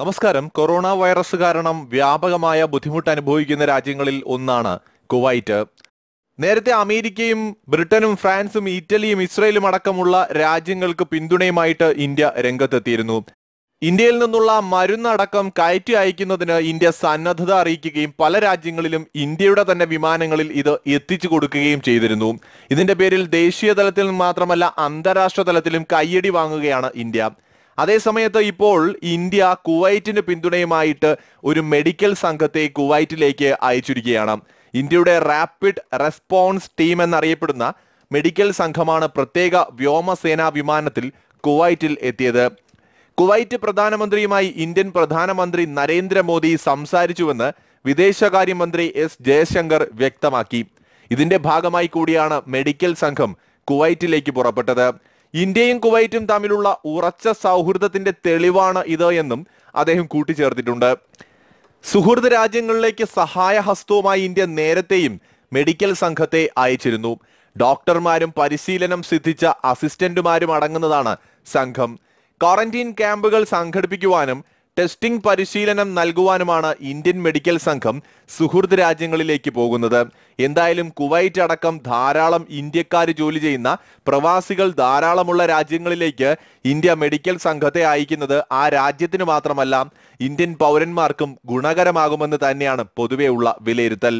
നമസ്കാരം corona virus കാരണം വ്യാപകമായ ബുദ്ധിമുട്ട് അനുഭവിക്കുന്ന രാജ്യങ്ങളിൽ ഒന്നാണ് കുവൈറ്റ് നേരത്തെ അമേരിക്കയും ബ്രിട്ടനും ഫ്രാൻസും ഇറ്റലിയും ഇസ്രയേലും അടക്കമുള്ള രാജ്യങ്ങൾക്ക് പിന്തുണയുമായിട്ട് ഇന്ത്യ രംഗത്തെത്തിയിരുന്നു ഇന്ത്യയിൽ നിന്നുള്ള മരുന്നടക്കം കയറ്റി അയക്കുന്നതിന് ഇന്ത്യ സന്നദ്ധത അറിയിക്കുകയും പല രാജ്യങ്ങളിലും ഇന്ത്യയുടെ തന്നെ വിമാനങ്ങളിൽ ഇത് എത്തിച്ചു കൊടുക്കുകയും ചെയ്തിരുന്നു ഇതിന്റെ പേരിൽ ദേശീയ തലത്തിൽ മാത്രമല്ല അന്താരാഷ്ട്ര തലത്തിലും കയ്യടി വാങ്ങുകയാണ് ഇന്ത്യ അതേസമയത്ത് ഇപ്പോൾ ഇന്ത്യ കുവൈറ്റിന് പിന്തുണയുമായിട്ട് ഒരു മെഡിക്കൽ സംഘത്തെ കുവൈറ്റിലേക്ക് അയച്ചിരിക്കുകയാണ് ഇന്ത്യയുടെ റാപ്പിഡ് റെസ്പോൺസ് ടീം എന്നറിയപ്പെടുന്ന മെഡിക്കൽ സംഘമാണ് പ്രത്യേക വ്യോമസേനാ വിമാനത്തിൽ കുവൈറ്റിൽ എത്തിയത് കുവൈറ്റ് പ്രധാനമന്ത്രിയുമായി ഇന്ത്യൻ പ്രധാനമന്ത്രി നരേന്ദ്രമോദി സംസാരിച്ചുവെന്ന് വിദേശകാര്യമന്ത്രി എസ് ജയശങ്കർ വ്യക്തമാക്കി ഇതിന്റെ ഭാഗമായി കൂടിയാണ് മെഡിക്കൽ സംഘം കുവൈറ്റിലേക്ക് പുറപ്പെട്ടത് ഇന്ത്യയും കുവൈറ്റും തമ്മിലുള്ള ഉറച്ച സൗഹൃദത്തിന്റെ തെളിവാണ് ഇത് എന്നും അദ്ദേഹം കൂട്ടിച്ചേർത്തിട്ടുണ്ട് സുഹൃത് രാജ്യങ്ങളിലേക്ക് സഹായഹസ്തവുമായി ഇന്ത്യ നേരത്തെയും മെഡിക്കൽ സംഘത്തെ അയച്ചിരുന്നു ഡോക്ടർമാരും പരിശീലനം സിദ്ധിച്ച അസിസ്റ്റന്റുമാരും അടങ്ങുന്നതാണ് സംഘം ക്വാറന്റീൻ ക്യാമ്പുകൾ സംഘടിപ്പിക്കുവാനും ടെസ്റ്റിംഗ് പരിശീലനം നൽകുവാനുമാണ് ഇന്ത്യൻ മെഡിക്കൽ സംഘം സുഹൃദ് രാജ്യങ്ങളിലേക്ക് പോകുന്നത് എന്തായാലും കുവൈറ്റ് അടക്കം ധാരാളം ഇന്ത്യക്കാർ ജോലി ചെയ്യുന്ന പ്രവാസികൾ ധാരാളമുള്ള രാജ്യങ്ങളിലേക്ക് ഇന്ത്യ മെഡിക്കൽ സംഘത്തെ അയക്കുന്നത് ആ രാജ്യത്തിന് മാത്രമല്ല ഇന്ത്യൻ പൗരന്മാർക്കും ഗുണകരമാകുമെന്ന് തന്നെയാണ് പൊതുവെയുള്ള വിലയിരുത്തൽ